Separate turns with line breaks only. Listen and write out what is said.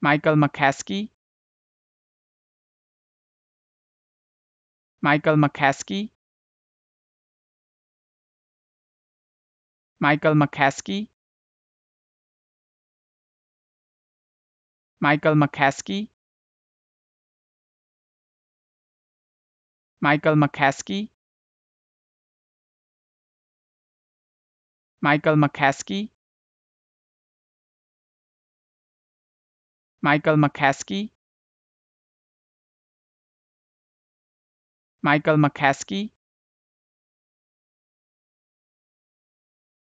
Michael McCaskey Michael McCaskey Michael McCaskey Michael McCaskey Michael McCaskey Michael McCaskey Michael McCaskey, Michael McCaskey